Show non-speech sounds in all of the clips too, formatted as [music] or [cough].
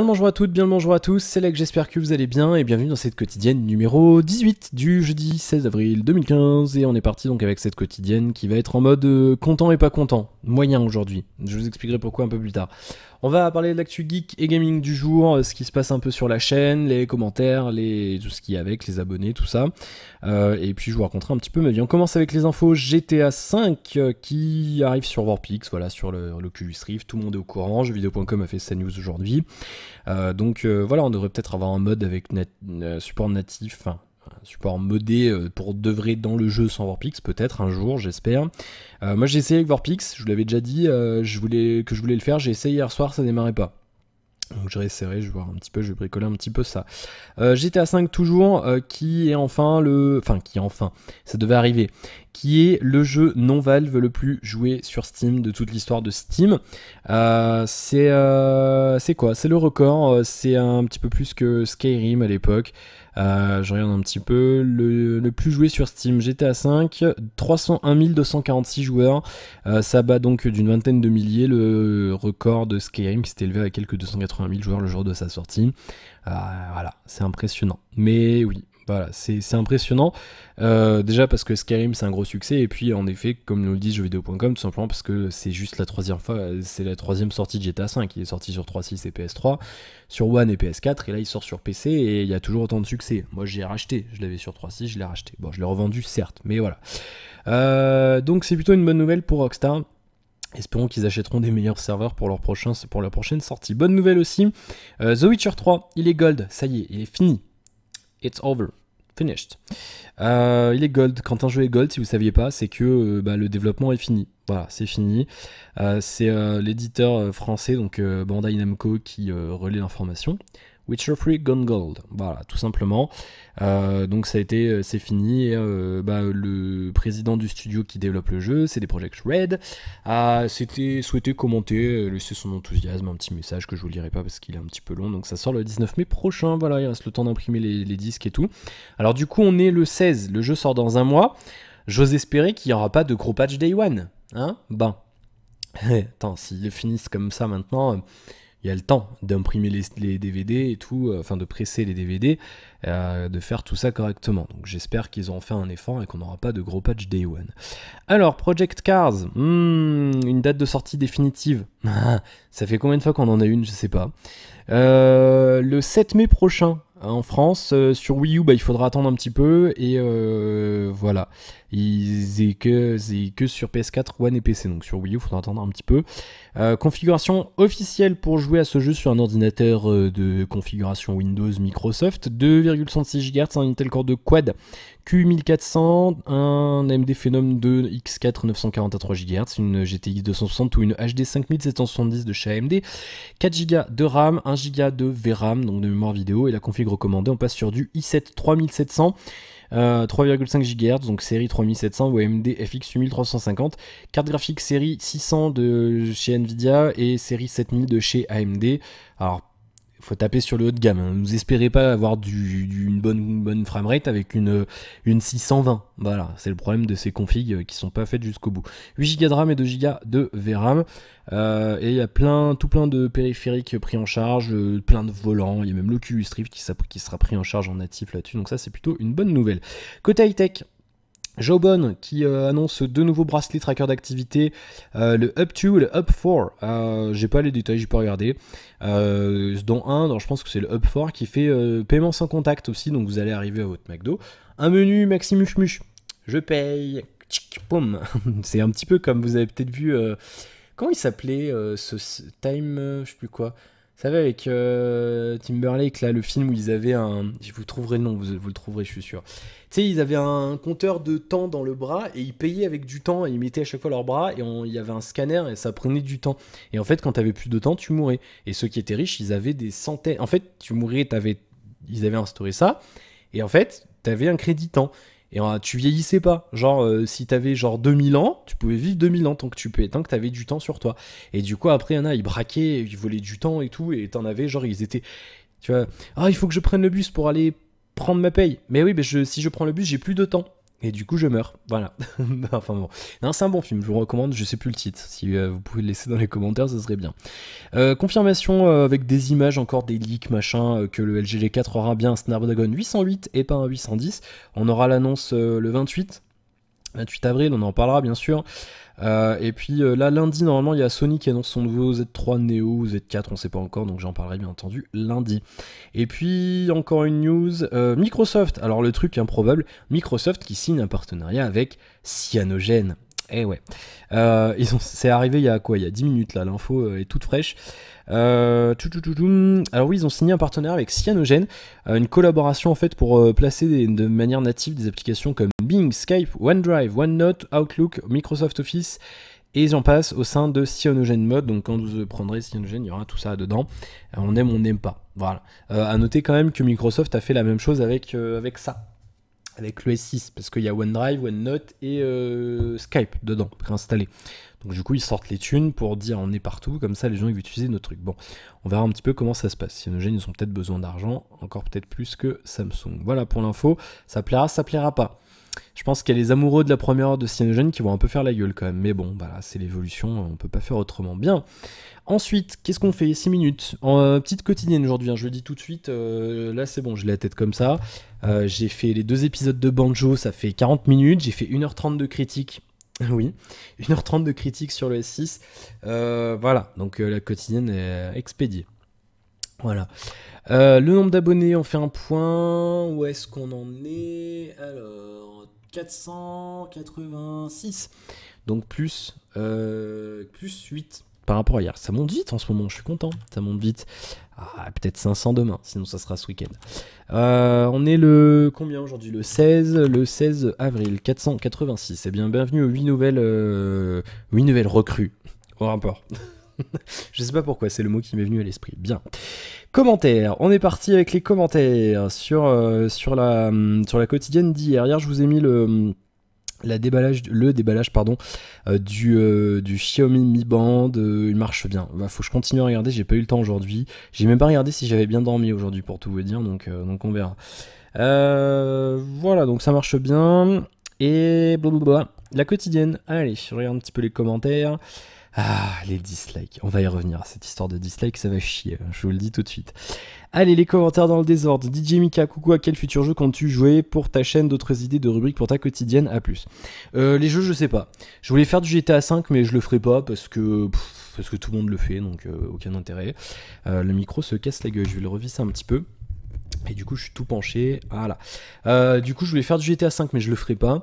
Bien le bonjour à toutes, bien le bonjour à tous, c'est que j'espère que vous allez bien et bienvenue dans cette quotidienne numéro 18 du jeudi 16 avril 2015 et on est parti donc avec cette quotidienne qui va être en mode euh, content et pas content, moyen aujourd'hui, je vous expliquerai pourquoi un peu plus tard. On va parler de l'actu geek et gaming du jour, euh, ce qui se passe un peu sur la chaîne, les commentaires, les... tout ce qui est avec, les abonnés, tout ça. Euh, et puis je vous raconterai un petit peu ma vie. On commence avec les infos GTA V euh, qui arrive sur Warpix, voilà, sur l'Oculus Rift. Tout le monde est au courant. Jeuxvideo.com a fait sa news aujourd'hui. donc voilà, on devrait peut-être avoir un mode avec support natif, un support modé euh, pour de dans le jeu sans Warpix, peut-être un jour, j'espère. Euh, moi j'ai essayé avec Warpix, je vous l'avais déjà dit, euh, je voulais, que je voulais le faire, j'ai essayé hier soir, ça démarrait pas. Donc je réessayerai, je vais voir un petit peu, je vais bricoler un petit peu ça. GTA 5 toujours, qui est enfin le... Enfin, qui est enfin, ça devait arriver qui est le jeu non Valve le plus joué sur Steam de toute l'histoire de Steam. Euh, euh, c'est quoi C'est le record, euh, c'est un petit peu plus que Skyrim à l'époque. je regarde un petit peu. Le, plus joué sur Steam, GTA 5. 301 246 joueurs. ça bat donc d'une vingtaine de milliers le record de Skyrim qui s'était élevé à quelques 280 000 joueurs le jour de sa sortie. voilà, c'est impressionnant. Mais oui, voilà, c'est impressionnant. Euh, déjà parce que Skyrim c'est un gros succès et puis en effet comme nous le dit jeuxvideo.com tout simplement parce que c'est juste la troisième fois, c'est la troisième sortie de GTA 5 qui est sorti sur 3.6 et PS3, sur One et PS4 et là il sort sur PC et il y a toujours autant de succès. Moi j'ai racheté, je l'avais sur 3.6, je l'ai racheté. Bon je l'ai revendu certes, mais voilà. Euh, donc c'est plutôt une bonne nouvelle pour Rockstar. Espérons qu'ils achèteront des meilleurs serveurs pour leur, prochain, pour leur prochaine sortie. Bonne nouvelle aussi, euh, The Witcher 3, il est gold, ça y est, il est fini. It's over. Finished. Euh, il est gold. Quand un jeu est gold, si vous ne saviez pas, c'est que euh, bah, le développement est fini. Voilà, c'est fini. Euh, c'est l'éditeur français, donc Bandai Namco, qui relaie l'information. Witcher 3 Gone Gold. Voilà, tout simplement. Euh, donc ça a été, euh, c'est fini. Euh, bah, le président du studio qui développe le jeu, c'est des Project Red, a ah, c'était souhaité commenter, laisser son enthousiasme, un petit message que je vous lirai pas parce qu'il est un petit peu long. Donc ça sort le 19 mai prochain. Voilà, il reste le temps d'imprimer les, disques et tout. Alors du coup, on est le 16. Le jeu sort dans un mois. J'ose espérer qu'il n'y aura pas de gros patch day one. Hein Ben. [laughs] Attends, s'ils finissent comme ça maintenant, il y a le temps d'imprimer les, DVD et tout, euh, enfin de presser les DVD, euh, de faire tout ça correctement. Donc j'espère qu'ils auront fait un effort et qu'on n'aura pas de gros patch Day One. Alors, Project Cars, hmm, une date de sortie définitive. [laughs] ça fait combien de fois qu'on en a une, je sais pas. Euh, le 7 mai prochain, hein, en France. sur Wii U, bah, il faudra attendre un petit peu. Et voilà c'est que, que sur PS4, One et PC. Donc sur Wii U, il faudra attendre un petit peu. Euh, configuration officielle pour jouer à ce jeu sur un ordinateur euh, de configuration Windows Microsoft 2,66 GHz, un Intel Core de Quad Q1400, un AMD Phenom 2 X4 943 GHz, une GTX 260 ou une HD 5770 de chez AMD, 4 Go de RAM, 1 Go de VRAM, donc de mémoire vidéo, et la config recommandée, on passe sur du i7 3700. 3,5 euh, GHz, donc série 3700 ou AMD FX 8350. Carte graphique série 600 de chez Nvidia et série 7000 de chez AMD. Alors faut taper sur le haut de gamme. Ne hein. vous espérez pas avoir une bonne, bonne framerate avec une, une 620. Voilà, c'est le problème de ces configs euh, qui sont pas faites jusqu'au bout. 8 Go de RAM et 2 Go de VRAM. Euh, et il y a plein, tout plein de périphériques pris en charge, euh, plein de volants. Il y a même le Rift qui, qui sera pris en charge en natif là-dessus. Donc ça, c'est plutôt une bonne nouvelle. Côté high-tech, Jobon qui euh, annonce deux nouveaux bracelets tracker d'activité, euh, le Up 2 et le Up 4. Euh, j'ai pas les détails, j'ai pas regardé. dans un, je pense que c'est le Up 4 qui fait paiement sans contact aussi, donc vous allez arriver à votre McDo. Un menu maxi muche Je paye. [laughs] C'est un petit peu comme vous avez peut-être vu. comment il s'appelait ce time, je sais plus quoi savez, avec euh, Timberlake, là, le film où ils avaient un. Je vous trouverai le nom, vous, le trouverez, je suis sûr. Tu sais, ils avaient un compteur de temps dans le bras et ils payaient avec du temps et ils mettaient à chaque fois leur bras et il y avait un scanner et ça prenait du temps. Et en fait, quand t'avais plus de temps, tu mourais. Et ceux qui étaient riches, ils avaient des centaines. En fait, tu mourais, t'avais... ils avaient instauré ça. Et en fait, t'avais un crédit temps. Et tu vieillissais pas. Genre, euh, si t'avais genre 2000 ans, tu pouvais vivre 2000 ans tant que tu peux, tant que t'avais du temps sur toi. Et du coup, après, il y en a, ils braquaient, ils volaient du temps et tout, et t'en avais, genre, ils étaient. Tu vois, ah, il faut que je prenne le bus pour aller prendre ma paye. Mais oui, mais je, si je prends le bus, j'ai plus de temps. Et du coup, je meurs. Voilà. [laughs] enfin bon. c'est un bon film, je vous recommande. Je sais plus le titre. Si euh, vous pouvez le laisser dans les commentaires, ça serait bien. Euh, confirmation euh, avec des images, encore des leaks, machin, que le LGG4 aura bien un Snapdragon 808 et pas un 810. On aura l'annonce le 28 28 avril, on en parlera bien sûr. Euh, et puis euh, là, lundi, normalement, il y a Sony qui annonce son nouveau Z3 Neo, Z4, on sait pas encore, donc j'en parlerai bien entendu lundi. Et puis, encore une news, euh, Microsoft, alors le truc improbable, Microsoft qui signe un partenariat avec Cyanogen. Eh ouais. Euh, c'est arrivé il y a quoi Il y a 10 minutes là, l'info euh, est toute fraîche. Euh, alors oui, ils ont signé un partenaire avec Cyanogen, une collaboration en fait pour placer de manière native des applications comme Bing, Skype, OneDrive, OneNote, Outlook, Microsoft Office et ils en passent au sein de Cyanogen Mode. Donc quand vous prendrez Cyanogen, il y aura tout ça dedans. on aime, on n'aime pas. Voilà. à noter quand même que Microsoft a fait la même chose avec, avec ça avec le S6 parce qu'il y a OneDrive, OneNote et euh, Skype dedans préinstallés. Donc du coup ils sortent les thunes pour dire on est partout, comme ça les gens ils vont utiliser nos trucs. Bon, on verra un petit peu comment ça se passe. Cyanogen ils ont peut-être besoin d'argent, encore peut-être plus que Samsung. Voilà pour l'info, ça plaira, ça plaira pas je pense qu'il y a les amoureux de la première heure de Cyanogen qui vont un peu faire la gueule quand même. Mais bon, voilà, c'est l'évolution, on peut pas faire autrement. Bien. Ensuite, qu'est-ce qu'on fait 6 minutes. Euh, petite quotidienne aujourd'hui, hein. je le dis tout de suite. Euh, là, c'est bon, j'ai la tête comme ça. Euh, j'ai fait les deux épisodes de Banjo, ça fait 40 minutes. J'ai fait 1h30 de critique. [laughs] Oui, 1h30 de critique sur le S6. voilà, donc la quotidienne est expédiée. Voilà. le nombre d'abonnés, on fait un point. Où est-ce qu'on en est Alors. 486. Donc plus, euh, plus 8 par rapport à hier. Ça monte vite en ce moment, je suis content. Ça monte vite. Ah, peut-être 500 demain, sinon ça sera ce week-end. Euh, on est le combien aujourd'hui Le 16, le 16 avril 486. et eh bien, bienvenue aux nouvelles, 8 euh, nouvelles recrues. Au rapport. [laughs] je sais pas pourquoi, c'est le mot qui m'est venu à l'esprit. Bien. Commentaires. On est parti avec les commentaires sur, euh, sur, la, hum, sur la quotidienne d'hier. Hier, je vous ai mis le. Hum, la déballage, le déballage pardon, euh, du, euh, du Xiaomi Mi Band, il marche bien. Il bah, faut que je continue à regarder, j'ai pas eu le temps aujourd'hui. J'ai même pas regardé si j'avais bien dormi aujourd'hui pour tout vous dire, donc, donc on verra. voilà, donc ça marche bien. Et blablabla, la quotidienne. Allez, je regarde un petit peu les commentaires. Ah, les dislikes. On va y revenir. Cette histoire de dislikes, ça va chier. Hein. Je vous le dis tout de suite. Allez, les commentaires dans le désordre. DJ Mika, coucou, à quel futur jeu comptes-tu jouer pour ta chaîne D'autres idées de rubriques pour ta quotidienne À plus. Euh, les jeux, je sais pas. Je voulais faire du GTA 5, mais je le ferai pas parce que. parce que tout le monde le fait, donc euh, aucun intérêt. Euh, le micro se casse la gueule. Je vais le revisser un petit peu. Et du coup, je suis tout penché. Voilà. du coup, je voulais faire du GTA 5, mais je le ferai pas.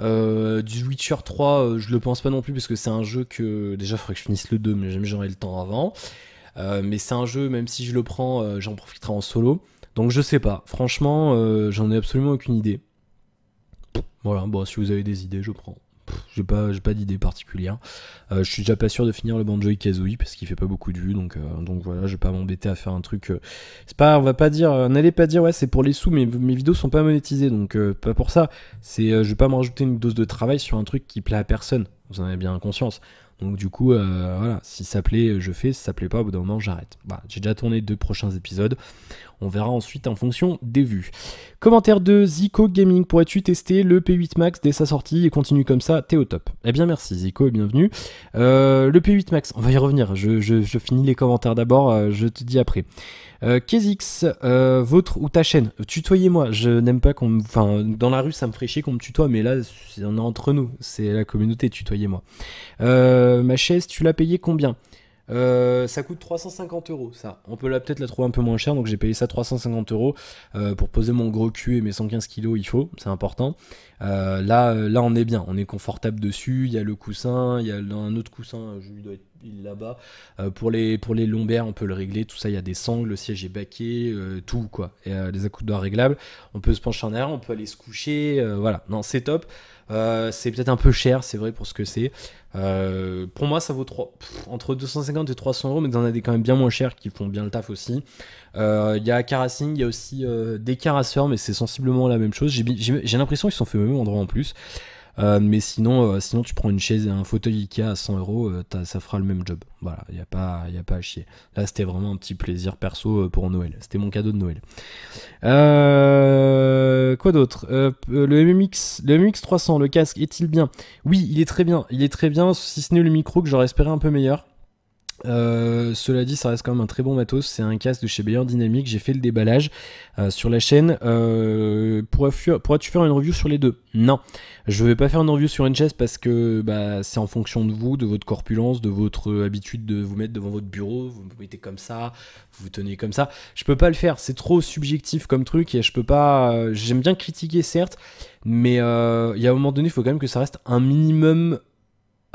Euh, du Witcher 3, euh, je le pense pas non plus, parce que c'est un jeu que. Déjà, il faudrait que je finisse le 2, mais jamais j'aurai le temps avant. Euh, mais c'est un jeu, même si je le prends, j'en profiterai en solo. Donc je sais pas. Franchement, j'en ai absolument aucune idée. Voilà, bon, si vous avez des idées, je prends j'ai pas, pas d'idée particulière. Euh, je suis déjà pas sûr de finir le Banjo Kazooie parce qu'il fait pas beaucoup de vues, donc, euh, donc voilà, je vais pas m'embêter à faire un truc. Euh, c'est pas, on va pas dire, n'allez pas dire ouais c'est pour les sous, mais mes vidéos sont pas monétisées, donc pas pour ça. C'est, je vais pas me rajouter une dose de travail sur un truc qui plaît à personne. Vous en avez bien conscience. Donc du coup, euh, voilà, si ça plaît, euh, je fais, si ça plaît pas, au bout d'un moment, j'arrête. Voilà, bah, j'ai déjà tourné deux prochains épisodes. On verra ensuite en fonction des vues. Commentaire de Zico Gaming, pourrais-tu tester le P8 Max dès sa sortie et continue comme ça, t'es au top. Eh bien merci Zico et bienvenue. Euh, le P8 Max, on va y revenir, je finis les commentaires d'abord, je te dis après. Euh, euh, votre ou ta chaîne, euh, tutoyez-moi. Je n'aime pas qu'on Enfin, dans la rue, ça me ferait chier qu'on me tutoie, mais là, c'est on entre nous. C'est la communauté, tutoyez-moi. Euh, ma chaise, tu l'as payée combien ça coûte 350 euros, ça. On peut peut-être la trouver un peu moins cher, donc j'ai payé ça 350 euros pour poser mon gros cul et mes 115 kilos. Il faut, c'est important. là, là, on est bien, on est confortable dessus. Il y a le coussin, il y a un autre coussin, je lui dois être là-bas. Euh, pour, les, pour les lombaires, on peut le régler, tout ça, il y a des sangles, le siège est baqué, euh, tout quoi. Et, euh, les accoudoirs réglables, on peut se pencher en arrière, on peut aller se coucher, voilà. Non, c'est top. c'est peut-être un peu cher, c'est vrai pour ce que c'est. pour moi, ça vaut entre 250 et 300 euros, mais en a des quand même bien moins chers qui font bien le taf aussi. Il y a carassing, il y a aussi des Carasseurs, mais c'est sensiblement la même chose. J'ai l'impression qu'ils sont faits au même endroit en plus. Euh, mais sinon, euh, sinon, tu prends une chaise et un fauteuil Ikea à 100 euros, euh, ça fera le même job. Voilà, il n'y a, pas, a pas à chier. Là, c'était vraiment un petit plaisir perso pour Noël. C'était mon cadeau de Noël. quoi d'autre le, MMX, le MX300, le casque, est-il bien Oui, il est très bien. Il est très bien, si ce n'est le micro que j'aurais espéré un peu meilleur. Euh, cela dit, ça reste quand même un très bon matos. C'est un casque de chez Bayer Dynamics. J'ai fait le déballage euh, sur la chaîne. Euh, pourrais Pourras-tu faire une review sur les deux Non, je ne vais pas faire une review sur une chaise parce que bah, c'est en fonction de vous, de votre corpulence, de votre habitude de vous mettre devant votre bureau. Vous vous mettez comme ça, vous vous tenez comme ça. Je peux pas le faire. C'est trop subjectif comme truc et je peux pas. J'aime bien critiquer certes, mais il y a un moment donné, il faut quand même que ça reste un minimum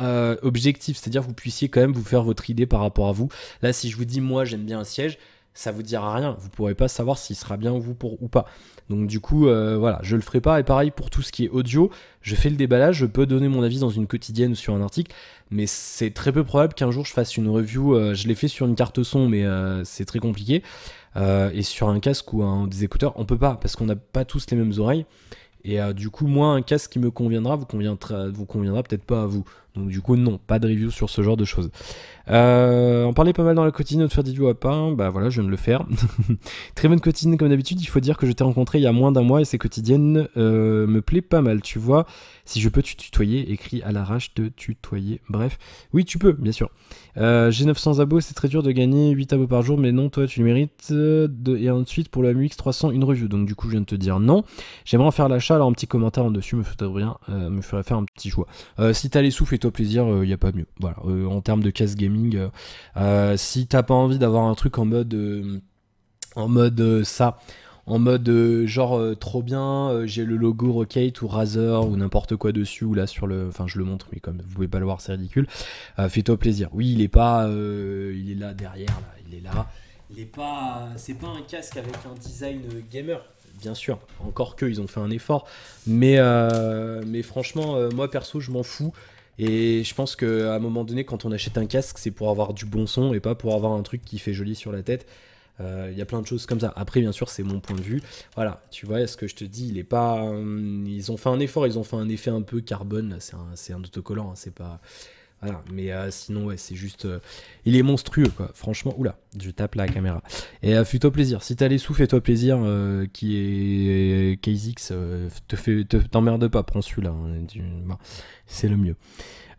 euh, objectif, c'est-à-dire que vous puissiez quand même vous faire votre idée par rapport à vous. Là, si je vous dis moi j'aime bien un siège, ça vous dira rien. Vous pourrez pas savoir s'il sera bien vous pour ou pas. Donc du coup, euh, voilà, je le ferai pas. Et pareil pour tout ce qui est audio, je fais le déballage, je peux donner mon avis dans une quotidienne ou sur un article, mais c'est très peu probable qu'un jour je fasse une review. Euh, je l'ai fait sur une carte son, mais c'est très compliqué. et sur un casque ou un, des écouteurs, on peut pas parce qu'on n'a pas tous les mêmes oreilles. Et du coup, moi, un casque qui me conviendra vous conviendra, vous conviendra peut-être pas à vous. Donc du coup, non, pas de review sur ce genre de choses. Euh, on parlait pas mal dans la cotine de faire des duos à pain, bah voilà, je vais de le faire. [laughs] Très bonne cotine comme d'habitude, il faut dire que je t'ai rencontré il y a moins d'un mois et ces quotidiennes euh, me plaît pas mal, tu vois. Si je peux tu tutoyer, écrit à l'arrache de tutoyer, bref. Oui, tu peux, bien sûr. Euh, j'ai 900 abos, c'est très dur de gagner 8 abos par jour, mais non, toi tu le mérites. Et ensuite, pour le MX 300, une review. Donc du coup, je viens de te dire non. J'aimerais en faire l'achat, alors un petit commentaire en dessus me ferait, me ferait faire un petit choix. si t'as les souffles et plaisir, il euh, n'y a pas mieux. Voilà, euh, en termes de casque gaming, euh, si t'as pas envie d'avoir un truc en mode, en mode ça, en mode genre trop bien, j'ai le logo Rocket ou Razer ou n'importe quoi dessus ou là sur le, enfin je le montre mais comme vous pouvez pas le voir c'est ridicule. fais-toi plaisir. Oui, il est pas, il est là derrière, là. il est là. Il est pas, c'est pas un casque avec un design gamer bien sûr. Encore que ils ont fait un effort, mais mais franchement, moi perso, je m'en fous. Et je pense qu'à un moment donné, quand on achète un casque, c'est pour avoir du bon son et pas pour avoir un truc qui fait joli sur la tête. Euh, il y a plein de choses comme ça. Après, bien sûr, c'est mon point de vue. Voilà, tu vois, ce que je te dis, il est pas. Euh, ils ont fait un effort, ils ont fait un effet un peu carbone. C'est un, un, autocollant, hein, c'est pas. Voilà. Mais euh, sinon, ouais, c'est juste. Euh, il est monstrueux, quoi. Franchement, oula, je tape la caméra. Et euh, fais-toi plaisir. Si t'as les sous, fais-toi plaisir. qui est KZX, te t'emmerde pas, prends celui-là. Hein, c'est le mieux.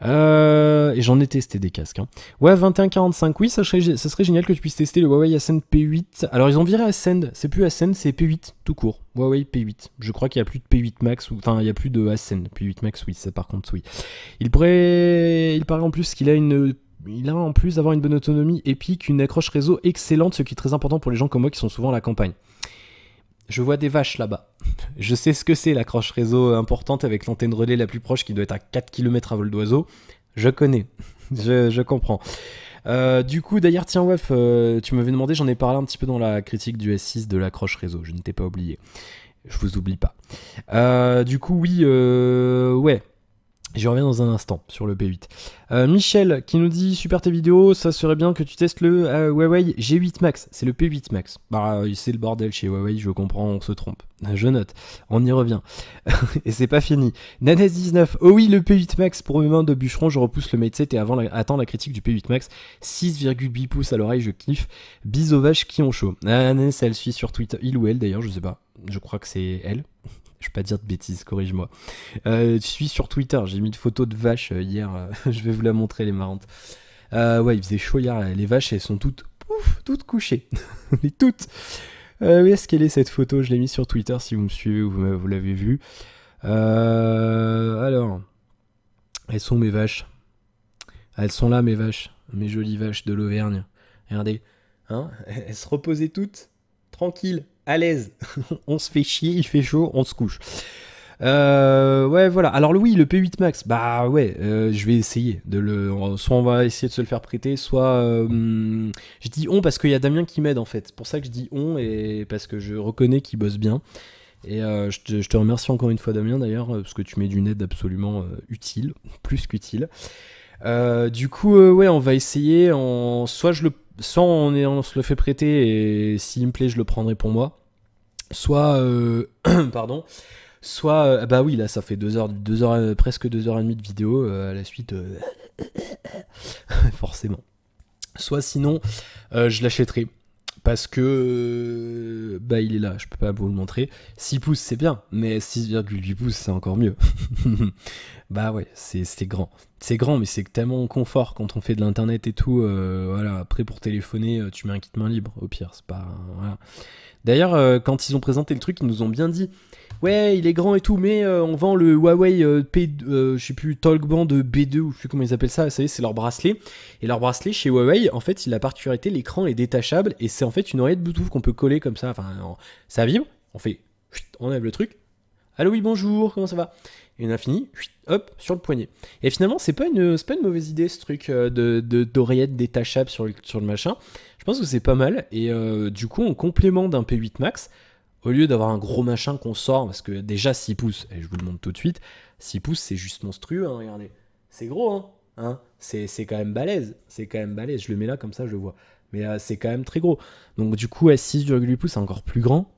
Euh, et j'en ai testé des casques. Hein. Ouais, 2145, oui, ça serait, serait génial que tu puisses tester le Huawei Ascend P8. Alors, ils ont viré Ascend, c'est plus Ascend, c'est P8, tout court. Huawei P8. Je crois qu'il n'y a plus de P8 Max, enfin, il n'y a plus de Ascend. P8 Max, oui, ça par contre, oui. Il, pourrait, il paraît en plus qu'il a une il a en plus d'avoir une bonne autonomie épique, une accroche réseau excellente, ce qui est très important pour les gens comme moi qui sont souvent à la campagne je vois des vaches là-bas. Je sais ce que c'est la croche réseau importante avec l'antenne relais la plus proche qui doit être à 4 km à vol d'oiseau. Je connais, [laughs] je, comprends. Euh, du coup, d'ailleurs, tiens, Wolf, euh, tu m'avais demandé, j'en ai parlé un petit peu dans la critique du S6 de la croche réseau, je ne t'ai pas oublié. Je vous oublie pas. Euh, du coup, oui, ouais, je reviens dans un instant sur le P8. Euh, Michel qui nous dit super tes vidéos, ça serait bien que tu testes le euh, Huawei G8 Max. C'est le P8 Max. Bah euh, c'est le bordel chez Huawei, je comprends, on se trompe. Je note, on y revient. [laughs] et c'est pas fini. Nanes19, oh oui le P8 Max pour mes mains de bûcheron, je repousse le Mate 7 et avant attends la critique du P8 Max. 6,8 pouces à l'oreille, je kiffe. vaches qui ont chaud. Nanes, elle suit sur Twitter, il ou elle d'ailleurs, je sais pas. Je crois que c'est elle. Je vais pas dire de bêtises, corrige-moi. je euh, suis sur Twitter, j'ai mis une photo de vache euh, hier, euh, [laughs] je vais vous la montrer, les marrantes. ouais, il faisait chaud hier, les vaches, elles sont toutes, toutes couchées. [laughs] Mais toutes où est-ce qu'elle est cette photo Je l'ai mise sur Twitter si vous me suivez ou vous, l'avez vue. alors, elles sont mes vaches. Elles sont là mes vaches, mes jolies vaches de l'Auvergne. Regardez, hein [laughs] elles se reposaient toutes, tranquilles à l'aise. [laughs] on se fait chier, il fait chaud, on se couche. Euh, ouais, voilà. Alors oui, le P8 Max, bah ouais, euh, je vais essayer de le. Soit on va essayer de se le faire prêter, soit euh, je dis on parce qu'il y a Damien qui m'aide en fait. pour ça que je dis on et parce que je reconnais qu'il bosse bien. Et je te, remercie encore une fois Damien d'ailleurs parce que tu mets d'une aide absolument utile, [laughs] plus qu'utile. du coup, ouais, on va essayer. En... Soit je le soit on, se le fait prêter et s'il me plaît, je le prendrai pour moi. Soit, euh, [clears throat] pardon, soit, euh, bah oui, là, ça fait deux heures, deux heures, euh, presque deux heures et demie de vidéo euh, à la suite, [clears throat] forcément. Soit sinon, je l'achèterai parce que euh, bah il est là, je peux pas vous le montrer. 6 pouces c'est bien, mais 6,8 pouces c'est encore mieux. [laughs] bah ouais, c'est grand. C'est grand, mais c'est tellement confort quand on fait de l'internet et tout. Euh, voilà, prêt pour téléphoner, euh, tu mets un kit main libre, au pire, c'est pas. Voilà. D'ailleurs, euh, quand ils ont présenté le truc, ils nous ont bien dit Ouais, il est grand et tout, mais euh, on vend le Huawei euh, P, je sais plus, Talkband B2 ou je sais plus comment ils appellent ça. Vous savez, c'est leur bracelet. Et leur bracelet chez Huawei, en fait, il la particularité l'écran est détachable et c'est en fait une oreille de Bluetooth qu'on peut coller comme ça. Enfin, ça vibre. On fait, on enlève le truc. Allô, oui, bonjour, comment ça va une infinie, hop, sur le poignet. Et finalement, c'est pas une, pas mauvaise idée ce truc euh, de d'oreillette détachable sur le, sur le machin. Je pense que c'est pas mal. Et euh, du coup, on complément d'un P8 Max, au lieu d'avoir un gros machin qu'on sort, parce que déjà 6 pouces, et je vous le montre tout de suite, 6 pouces, c'est juste monstrueux, hein, regardez. C'est gros, hein, hein. c'est quand même balèze. C'est quand même balèze. Je le mets là comme ça, je le vois. Mais euh, c'est quand même très gros. Donc du coup, à 6,8 pouces, c'est encore plus grand.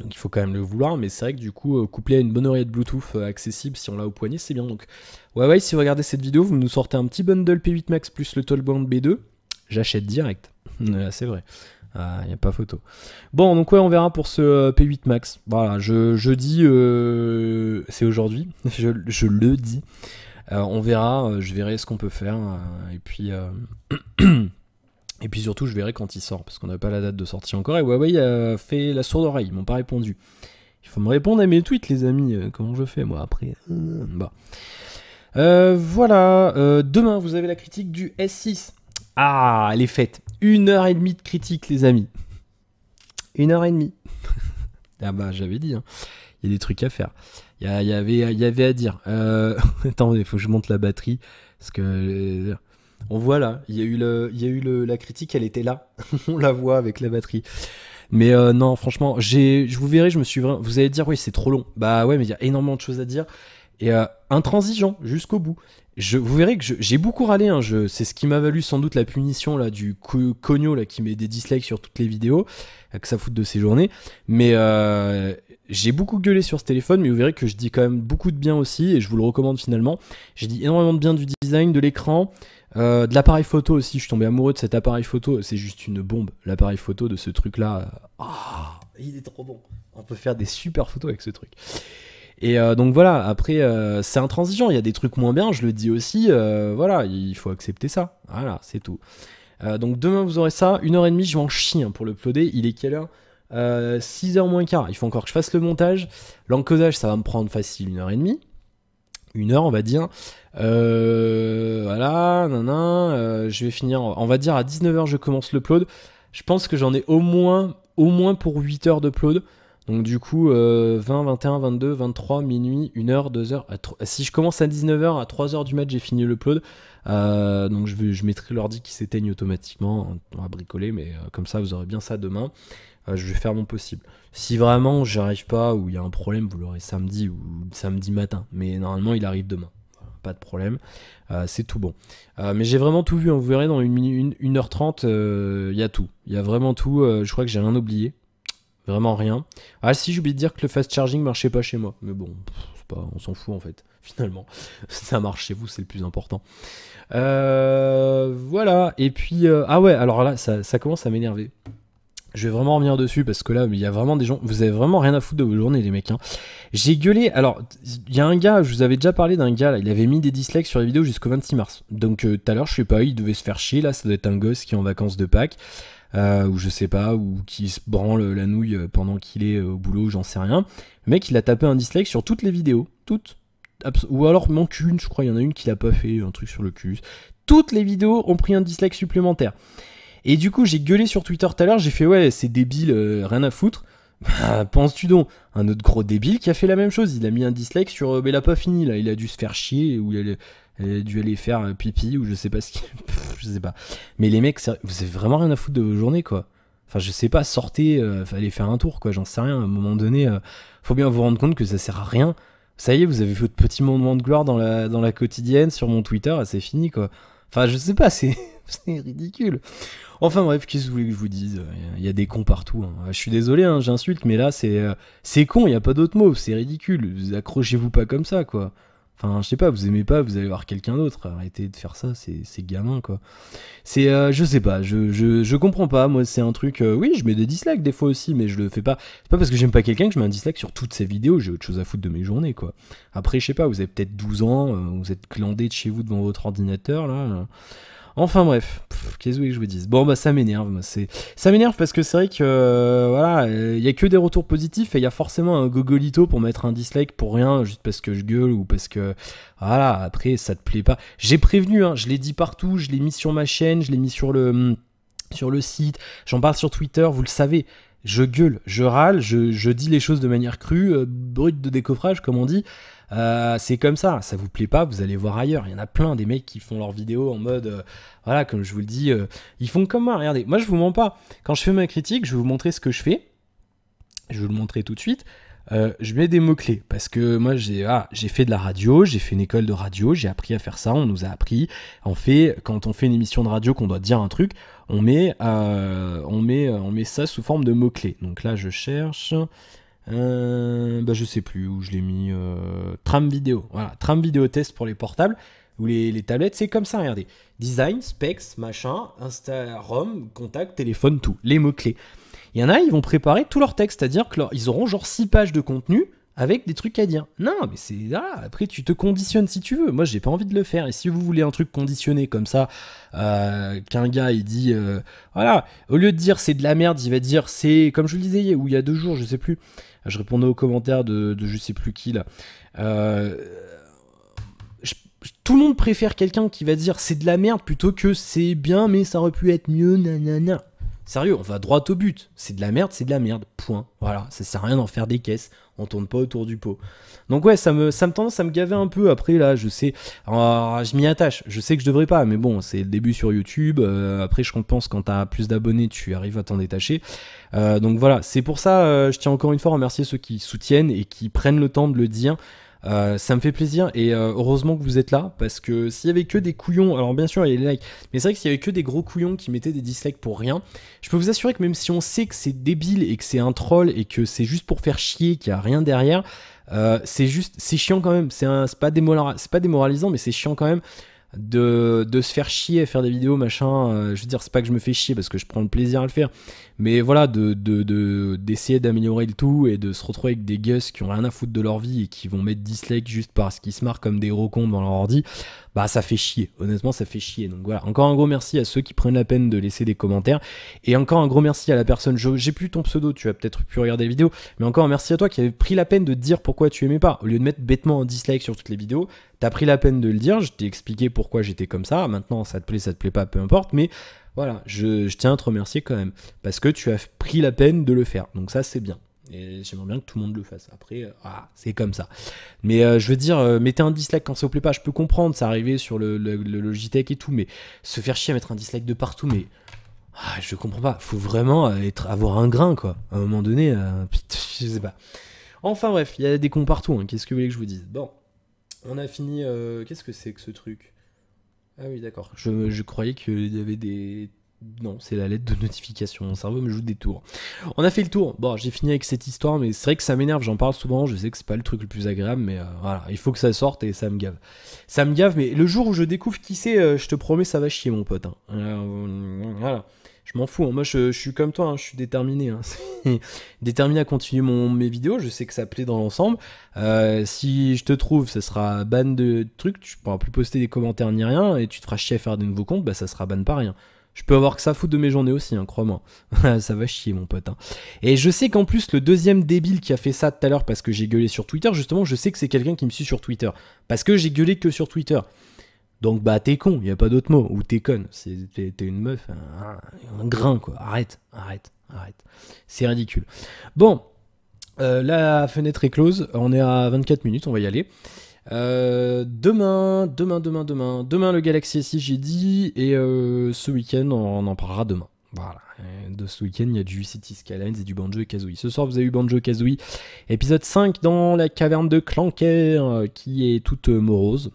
Donc il faut quand même le vouloir, mais c'est vrai que du coup, euh, couplé à une bonne de Bluetooth euh, accessible, si on l'a au poignet, c'est bien. Donc ouais, ouais, si vous regardez cette vidéo, vous nous sortez un petit bundle P8 Max plus le Tollbound B2, j'achète direct. [laughs] c'est vrai. Il ah, n'y a pas photo. Bon, donc ouais, on verra pour ce euh, P8 Max. Voilà, je, dis, c'est aujourd'hui, [laughs] je, le dis. on verra, je verrai ce qu'on peut faire. Hein, et puis... [clears throat] Et puis surtout, je verrai quand il sort, parce qu'on n'a pas la date de sortie encore. Et Huawei a fait la sourde oreille, ils m'ont pas répondu. Il faut me répondre à mes tweets, les amis. Euh, comment je fais, moi, après euh, bah. Euh, voilà, demain vous avez la critique du S6. Ah, elle est faite. Une heure et demie de critique, les amis. Une heure et demie. [laughs] ah bah j'avais dit, hein. il y a des trucs à faire. Il y, avait, y avait à dire. Euh... [laughs] Attends, il faut que je monte la batterie. Parce que on voit là, il y a eu, le, y a eu la critique, elle était là, [laughs] on la voit avec la batterie. Mais euh, non, franchement, j'ai, je vous verrai, je me suis, vous allez dire oui, c'est trop long. Bah ouais, mais il y a énormément de choses à dire et euh, intransigeant jusqu'au bout. Je, vous verrez que j'ai beaucoup râlé, hein, c'est ce qui m'a valu sans doute la punition là, du co là, qui met des dislikes sur toutes les vidéos, euh, que ça fout de ses journées, mais euh, j'ai beaucoup gueulé sur ce téléphone, mais vous verrez que je dis quand même beaucoup de bien aussi, et je vous le recommande finalement. J'ai dit énormément de bien du design, de l'écran, de l'appareil photo aussi, je suis tombé amoureux de cet appareil photo, c'est juste une bombe, l'appareil photo de ce truc là. Ah, il est trop bon, on peut faire des super photos avec ce truc. Et euh, donc voilà, après, c'est euh, c'est intransigeant. Il y a des trucs moins bien, je le dis aussi. Euh, voilà, il faut accepter ça. Voilà, c'est tout. donc demain, vous aurez ça. Une heure et demie, je vais en chier hein, pour le Il est quelle heure 6h moins quart. Il faut encore que je fasse le montage. L'encodage, ça va me prendre facile une heure et demie. Une heure, on va dire. voilà, non je vais finir, on va dire à 19h, je commence le Je pense que j'en ai au moins, au moins pour 8 heures de donc du coup, 20, 21, 22, 23, minuit, 1h, 2h. Si je commence à 19h, à 3h du mat, j'ai fini le euh, donc je, je mettrai l'ordi qui s'éteigne automatiquement. Hein, on va bricoler, mais euh, comme ça, vous aurez bien ça demain. Euh, je vais faire mon possible. Si vraiment j'arrive pas ou il y a un problème, vous l'aurez samedi ou samedi matin. Mais normalement, il arrive demain. pas de problème, c'est tout bon. mais j'ai vraiment tout vu, hein. vous verrez dans 1h30, il y a tout. Il y a vraiment tout, je crois que j'ai rien oublié, Vraiment rien. Ah si, j'oublie de dire que le fast charging marchait pas chez moi. Mais bon, on s'en fout en fait, [laughs] finalement. Ça marche chez vous, c'est le plus important. Euh, voilà, et puis... Euh, ah ouais, alors là, ça, commence à m'énerver. Je vais vraiment revenir dessus parce que là, il y a vraiment des gens. Vous avez vraiment rien à foutre de vos journées, les mecs. Hein. J'ai gueulé. Alors, il y a un gars, je vous avais déjà parlé d'un gars Il avait mis des dislikes sur les vidéos jusqu'au 26 mars. Donc, euh, tout à l'heure, je sais pas, il devait se faire chier là. Ça doit être un gosse qui est en vacances de Pâques. Euh, ou je sais pas, ou qui se branle la nouille pendant qu'il est euh, au boulot, j'en sais rien. mec, il a tapé un dislike sur toutes les vidéos, toutes. Ou alors manque une, je crois, il y en a une qu'il a pas fait, un truc sur le cul. Toutes les vidéos ont pris un dislike supplémentaire. Et du coup, j'ai gueulé sur Twitter tout à l'heure, j'ai fait ouais, c'est débile, euh, rien à foutre. Bah, penses-tu donc Un autre gros débile qui a fait la même chose, il a mis un dislike sur mais il a pas fini là, il a dû se faire chier ou il a dû aller faire euh, pipi ou je sais pas ce qui. [laughs] je sais pas. Mais les mecs, vous avez vraiment rien à foutre de vos journées, quoi. Enfin, je sais pas, sortez, euh, allez faire un tour, quoi. J'en sais rien. À un moment donné, euh, faut bien vous rendre compte que ça sert à rien. Ça y est, vous avez votre petit moment de gloire dans la, dans la quotidienne, sur mon Twitter, et c'est fini, quoi. Enfin, je sais pas, [laughs] c'est ridicule. Enfin bref, qu'est-ce que vous voulez que je vous dise Il y a des cons partout. Hein. Je suis désolé, hein, j'insulte, mais là, c'est c'est con, il n'y a pas d'autre mot, c'est ridicule. Accrochez-vous pas comme ça, quoi. Enfin, je sais pas, vous aimez pas, vous allez voir quelqu'un d'autre. Arrêtez de faire ça, c'est gamin, quoi. C'est, euh, je sais pas, je, je, je comprends pas. Moi, c'est un truc, euh, oui, je mets des dislikes des fois aussi, mais je le fais pas. C'est pas parce que j'aime pas quelqu'un que je mets un dislike sur toutes ces vidéos. J'ai autre chose à foutre de mes journées, quoi. Après, je sais pas, vous avez peut-être 12 ans, euh, vous êtes clandé de chez vous devant votre ordinateur, là. Euh. Enfin bref, qu'est-ce que je vous dise Bon bah ça m'énerve, c'est ça m'énerve parce que c'est vrai que euh, voilà, il y a que des retours positifs et il y a forcément un gogolito pour mettre un dislike pour rien juste parce que je gueule ou parce que voilà, après ça te plaît pas. J'ai prévenu hein, je l'ai dit partout, je l'ai mis sur ma chaîne, je l'ai mis sur le sur le site, j'en parle sur Twitter, vous le savez je gueule, je râle, je, dis les choses de manière crue, euh, brute de décoffrage comme on dit. Euh, c'est comme ça, ça vous plaît pas, vous allez voir ailleurs. Il y en a plein des mecs qui font leurs vidéos en mode, euh, voilà, comme je vous le dis, euh, ils font comme moi. Regardez, moi je vous mens pas. Quand je fais ma critique, je vais vous montrer ce que je fais. Je vais vous le montrer tout de suite. je mets des mots-clés parce que moi j'ai ah, j'ai fait de la radio, j'ai fait une école de radio, j'ai appris à faire ça, on nous a appris. En fait, quand on fait une émission de radio, qu'on doit dire un truc, on met, on met, on met ça sous forme de mots-clés. Donc là, je cherche euh, bah, je sais plus où je l'ai mis. Euh, tram vidéo. Voilà, tram vidéo test pour les portables ou les, les tablettes. C'est comme ça, regardez. Design, specs, machin, Insta, ROM, contact, téléphone, tout. Les mots-clés. Il y en a, ils vont préparer tout leur texte, c'est-à-dire qu'ils auront genre 6 pages de contenu avec des trucs à dire. Non, mais c'est ah, après tu te conditionnes si tu veux. Moi, j'ai pas envie de le faire. Et si vous voulez un truc conditionné comme ça, euh, qu'un gars il dit euh, voilà, au lieu de dire c'est de la merde, il va dire c'est comme je le disais ou il y a deux jours, je sais plus. Je répondais aux commentaires de, de je sais plus qui là. Euh, tout le monde préfère quelqu'un qui va dire c'est de la merde plutôt que c'est bien mais ça aurait pu être mieux nanana. Sérieux, on va droit au but. C'est de la merde, c'est de la merde. Point. Voilà, ça sert à rien d'en faire des caisses on tourne pas autour du pot. Donc ouais, ça me, ça me tendance à me gaver un peu. Après là, je sais, ah, je m'y attache. Je sais que je devrais pas, mais bon, c'est le début sur YouTube. Euh, après, je compense quand t'as plus d'abonnés, tu arrives à t'en détacher. Euh, donc voilà, c'est pour ça, euh, je tiens encore une fois à remercier ceux qui soutiennent et qui prennent le temps de le dire. Euh, ça me fait plaisir et euh, heureusement que vous êtes là parce que s'il y avait que des couillons, alors bien sûr il y a les likes, mais c'est vrai que s'il y avait que des gros couillons qui mettaient des dislikes pour rien, je peux vous assurer que même si on sait que c'est débile et que c'est un troll et que c'est juste pour faire chier, qu'il n'y a rien derrière, euh, c'est juste, c'est chiant quand même. C'est pas démoralisant, mais c'est chiant quand même de, de, se faire chier à faire des vidéos, machin. Euh, je veux dire, c'est pas que je me fais chier parce que je prends le plaisir à le faire, mais voilà, d'essayer de, de, d'améliorer le tout et de se retrouver avec des gosses qui ont rien à foutre de leur vie et qui vont mettre dislike juste parce qu'ils se marrent comme des rocons dans leur ordi, bah ça fait chier. Honnêtement, ça fait chier. Donc voilà, encore un gros merci à ceux qui prennent la peine de laisser des commentaires et encore un gros merci à la personne. J'ai plus ton pseudo, tu as peut-être pu regarder la vidéos mais encore un merci à toi qui avait pris la peine de dire pourquoi tu aimais pas au lieu de mettre bêtement un dislike sur toutes les vidéos T'as pris la peine de le dire, je t'ai expliqué pourquoi j'étais comme ça. Maintenant, ça te plaît, ça te plaît pas, peu importe. Mais voilà, je, tiens à te remercier quand même parce que tu as pris la peine de le faire. Donc ça, c'est bien. Et j'aimerais bien que tout le monde le fasse. Après, euh, ah, c'est comme ça. Mais euh, je veux dire, euh, mettez un dislike quand ça vous plaît pas. Je peux comprendre, ça arrivait sur le, Logitech et tout, mais se faire chier à mettre un dislike de partout, mais ah, je comprends pas. Faut vraiment être, avoir un grain, quoi. À un moment donné, [laughs] je sais pas. Enfin bref, il y a des cons partout. Hein, qu'est-ce que vous voulez que je vous dise Bon. On a fini. Euh, qu'est-ce que c'est que ce truc Ah oui, d'accord. Je, croyais qu'il y avait des. Non, c'est la lettre de notification. Mon cerveau me joue des tours. On a fait le tour. Bon, j'ai fini avec cette histoire, mais c'est vrai que ça m'énerve. J'en parle souvent. Je sais que c'est pas le truc le plus agréable, mais euh, voilà, il faut que ça sorte et ça me gave. Ça me gave, mais le jour où je découvre qui c'est, euh, je te promets, ça va chier, mon pote. Hein. voilà m'en fous. Hein. Moi, je, suis comme toi, hein. je suis déterminé. Hein. [laughs] déterminé à continuer mon, mes vidéos. Je sais que ça plaît dans l'ensemble. Euh, si je te trouve, ça sera ban de trucs. Tu pourras plus poster des commentaires ni rien. Et tu te feras chier à faire de nouveaux comptes. Bah, ça sera ban pas rien. Je peux avoir que ça fout de mes journées aussi, crois-moi. [laughs] ça va chier, mon pote. Et je sais qu'en plus, le deuxième débile qui a fait ça tout à l'heure parce que j'ai gueulé sur Twitter, justement, je sais que c'est quelqu'un qui me suit sur Twitter. Parce que j'ai gueulé que sur Twitter. Donc bah t'es con, il y a pas d'autre mot, ou t'es con, t'es une meuf, un, grain quoi. Arrête, arrête, arrête. C'est ridicule. Bon, la fenêtre est close, on est à 24 minutes, on va y aller. demain, demain, demain, demain, demain le Galaxy S6 j'ai dit, et ce week-end on, en parlera demain. Voilà, de ce week-end il y a du City Skylines et du Banjo Kazooie. Ce soir vous avez eu Banjo Kazooie, épisode 5 dans la caverne de Clanker qui est toute morose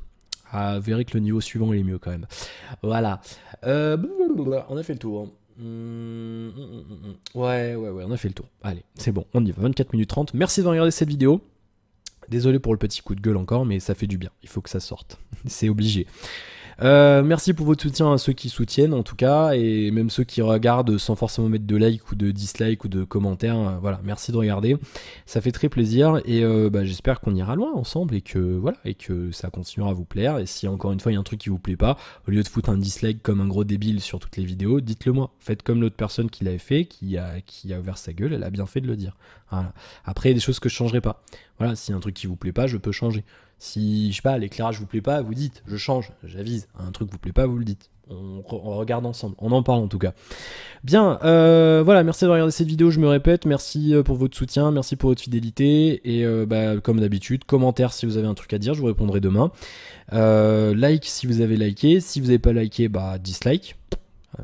à que le niveau suivant il est mieux quand même. Voilà. Euh, on a fait le tour. Hein. Mmh, mmh, mmh, ouais, ouais, ouais, on a fait le tour. Allez, c'est bon, on y va. 24 minutes 30. Merci d'avoir regardé cette vidéo. Désolé pour le petit coup de gueule encore, mais ça fait du bien. Il faut que ça sorte. [laughs] c'est obligé. Euh, merci pour votre soutien à ceux qui soutiennent en tout cas, et même ceux qui regardent sans forcément mettre de like ou de dislike ou de commentaires. Euh, voilà, merci de regarder, ça fait très plaisir et euh, bah, j'espère qu'on ira loin ensemble et que voilà et que ça continuera à vous plaire. Et si encore une fois il y a un truc qui vous plaît pas, au lieu de foutre un dislike comme un gros débile sur toutes les vidéos, dites-le moi. Faites comme l'autre personne qui l'avait fait, qui a qui a ouvert sa gueule, elle a bien fait de le dire. Après, il y a des choses que je changerai pas. Voilà, si un truc qui vous plaît pas, je peux changer. Si, je sais pas, l'éclairage vous plaît pas, vous dites, je change, j'avise, un truc vous plaît pas, vous le dites. On, regarde ensemble, on en parle en tout cas. Bien, euh, voilà, merci d'avoir regardé cette vidéo, je me répète, merci euh, pour votre soutien, merci pour votre fidélité, et euh, bah, comme d'habitude, commentaire si vous avez un truc à dire, je vous répondrai demain. like si vous avez liké, si vous n'avez pas liké, bah dislike.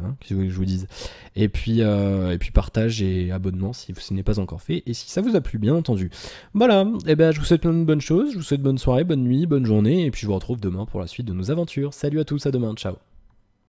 Hein, que je vous dise et puis, euh, et puis partage et abonnement si ce n'est pas encore fait et si ça vous a plu, bien entendu. Voilà, et eh ben, je vous souhaite une bonne chose, je vous souhaite bonne soirée, bonne nuit, bonne journée et puis je vous retrouve demain pour la suite de nos aventures. Salut à tous, à demain, ciao